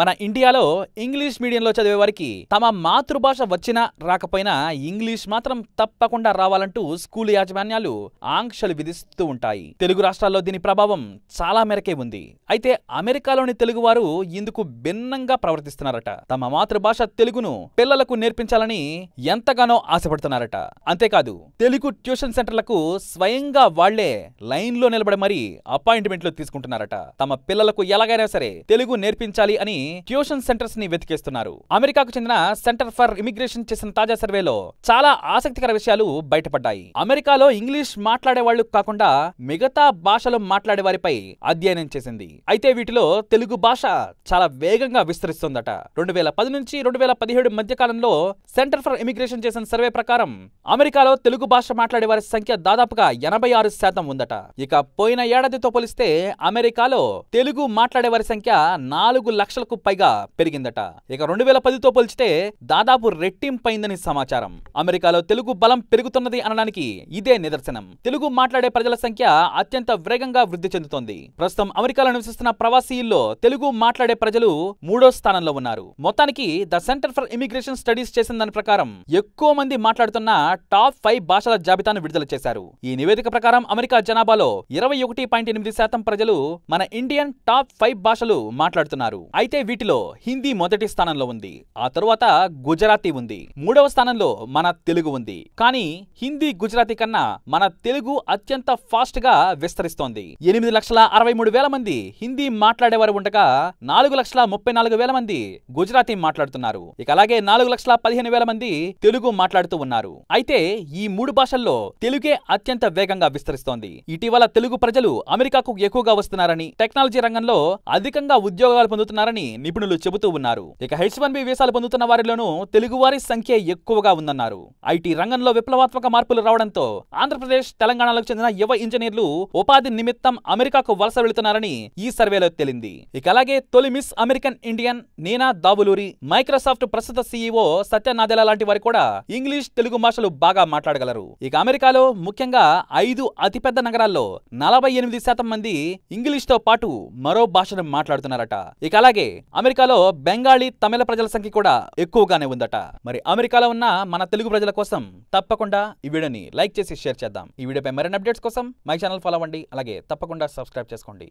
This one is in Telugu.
మన ఇండియాలో ఇంగ్లీష్ మీడియంలో చదివే వారికి తమ మాతృభాష వచ్చినా రాకపోయినా ఇంగ్లీష్ మాత్రం తప్పకుండా రావాలంటూ స్కూల్ యాజమాన్యాలు ఆంక్షలు విధిస్తూ ఉంటాయి తెలుగు రాష్ట్రాల్లో దీని ప్రభావం చాలా మేరకే ఉంది అయితే అమెరికాలోని తెలుగువారు ఇందుకు భిన్నంగా ప్రవర్తిస్తున్నారట తమ మాతృభాష తెలుగును పిల్లలకు నేర్పించాలని ఎంతగానో ఆశపడుతున్నారట అంతేకాదు తెలుగు ట్యూషన్ సెంటర్లకు స్వయంగా వాళ్లే లైన్లో నిలబడి మరీ అపాయింట్మెంట్లు తీసుకుంటున్నారట తమ పిల్లలకు ఎలాగైనా సరే తెలుగు నేర్పించాలి అని ట్యూషన్ సెంటర్స్ ని వెతికేస్తున్నారు అమెరికాకు చెందిన సెంటర్ ఫర్ ఇమిగ్రేషన్ చేసిన తాజా సర్వేలో చాలా ఆసక్తికర విషయాలు బయటపడ్డాయి అమెరికాలో ఇంగ్లీష్ మాట్లాడే వాళ్ళు కాకుండా మిగతా భాషలు మాట్లాడే వారిపై అధ్యయనం చేసింది అయితే వీటిలో తెలుగు భాష చాలా వేగంగా విస్తరిస్తుందట రెండు వేల పది నుంచి రెండు వేల పదిహేడు మధ్య కాలంలో సెంటర్ ఫర్ ఇమిగ్రేషన్ చేసిన సర్వే ప్రకారం అమెరికాలో తెలుగు భాష మాట్లాడే వారి సంఖ్య దాదాపుగా ఎనభై ఆరు శాతం ఉందట ఇక పోయిన ఏడాదితో పోలిస్తే అమెరికాలో తెలుగు మాట్లాడే వారి సంఖ్య నాలుగు లక్షలకు శాతంకు పైగా పెరిగిందట ఇక రెండు వేల పదితో పోల్చితే దాదాపు రెట్టింపైందని సమాచారం అమెరికాలో తెలుగు బలం పెరుగుతున్నది అనడానికి ఇదే నిదర్శనం తెలుగు మాట్లాడే ప్రజల సంఖ్య అత్యంత వేగంగా వృద్ధి చెందుతోంది ప్రస్తుతం అమెరికాలో నివసిస్తున్న ప్రవాసీల్లో తెలుగు మాట్లాడే ప్రజలు మూడో స్థానంలో ఉన్నారు మొత్తానికి the center for immigration studies చేసిన దాని ప్రకారం ఎక్కువ మంది మాట్లాడుతున్న టాప్ ఫైవ్ భాషల జాబితాను విడుదల చేశారు ఈ నివేదిక ప్రకారం అమెరికా జనాభాలో ఇరవై ఒకటి పాయింట్ ఎనిమిది శాతం ప్రజలు మన ఇండియన్ టాప్ ఫైవ్ భాషలు మాట్లాడుతున్నారు అయితే వీటిలో హిందీ మొదటి స్థానంలో ఉంది ఆ తరువాత గుజరాతీ ఉంది మూడవ స్థానంలో మన తెలుగు ఉంది కానీ హిందీ గుజరాతీ కన్నా మన తెలుగు అత్యంత ఫాస్ట్ గా విస్తరిస్తోంది ఎనిమిది లక్షల అరవై మూడు వేల మంది హిందీ మాట్లాడేవారు ఉండగా నాలుగు లక్షల ముప్పై నాలుగు వేల మంది గుజరాతీ మాట్లాడుతున్నారు ఇక అలాగే నాలుగు లక్షల పదిహేను వేల మంది తెలుగు మాట్లాడుతూ ఉన్నారు అయితే ఈ మూడు భాషల్లో తెలుగే అత్యంత వేగంగా విస్తరిస్తోంది ఇటీవల తెలుగు ప్రజలు అమెరికాకు ఎక్కువగా వస్తున్నారని టెక్నాలజీ రంగంలో అధికంగా ఉద్యోగాలు పొందుతున్నారని నిపుణులు చెబుతూ ఉన్నారు ఇక హెచ్ వన్ బి వీసాలు పొందుతున్న వారిలోనూ తెలుగువారి సంఖ్య ఎక్కువగా ఉందన్నారు ఐటీ రంగంలో విప్లవాత్మక మార్పులు రావడంతో ఆంధ్రప్రదేశ్ తెలంగాణలకు చెందిన యువ ఇంజనీర్లు ఉపాధి నిమిత్తం అమెరికాకు వలస వెళుతున్నారని ఈ సర్వేలో తేలింది ఇక అలాగే తొలి miss American Indian Nina Davuluri Microsoft ప్రస్తుత సీఈఓ e సత్యనాదెల లాంటి వారు కూడా ఇంగ్లీష్ తెలుగు భాషలు బాగా మాట్లాడగలరు ఇక అమెరికాలో ముఖ్యంగా ఐదు అతిపెద్ద నగరాల్లో నలభై ఎనిమిది శాతం మంది ఇంగ్లీష్తో పాటు మరో భాషను మాట్లాడుతున్నారట ఇక అలాగే అమెరికాలో బెంగాలీ తమిళ ప్రజల సంఖ్య కూడా ఎక్కువగానే ఉందట మరి అమెరికాలో ఉన్న మన తెలుగు ప్రజల కోసం తప్పకుండా ఈ వీడియోని లైక్ చేసి షేర్ చేద్దాం ఈ వీడియోపై మరిన్ని అప్డేట్స్ కోసం మై ఛానల్ ఫాలో అవ్వండి అలాగే తప్పకుండా సబ్స్క్రైబ్ చేసుకోండి